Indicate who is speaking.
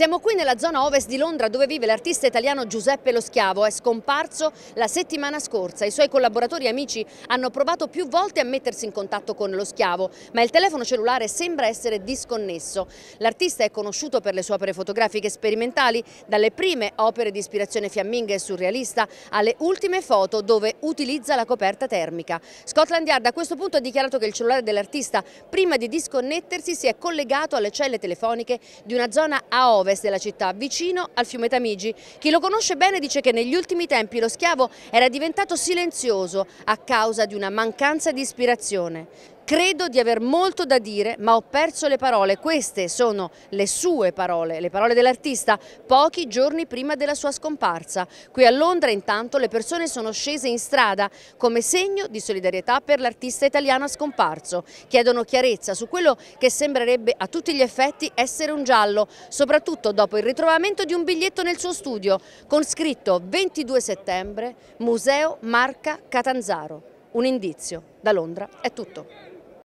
Speaker 1: Siamo qui nella zona ovest di Londra dove vive l'artista italiano Giuseppe Lo Schiavo, è scomparso la settimana scorsa. I suoi collaboratori e amici hanno provato più volte a mettersi in contatto con Lo Schiavo, ma il telefono cellulare sembra essere disconnesso. L'artista è conosciuto per le sue opere fotografiche sperimentali, dalle prime opere di ispirazione fiamminga e surrealista alle ultime foto dove utilizza la coperta termica. Scotland Yard a questo punto ha dichiarato che il cellulare dell'artista prima di disconnettersi si è collegato alle celle telefoniche di una zona a ovest ovest della città, vicino al fiume Tamigi. Chi lo conosce bene dice che negli ultimi tempi lo schiavo era diventato silenzioso a causa di una mancanza di ispirazione. Credo di aver molto da dire, ma ho perso le parole. Queste sono le sue parole, le parole dell'artista, pochi giorni prima della sua scomparsa. Qui a Londra, intanto, le persone sono scese in strada come segno di solidarietà per l'artista italiano scomparso. Chiedono chiarezza su quello che sembrerebbe a tutti gli effetti essere un giallo, soprattutto dopo il ritrovamento di un biglietto nel suo studio con scritto 22 settembre, Museo Marca Catanzaro. Un indizio. Da Londra è tutto.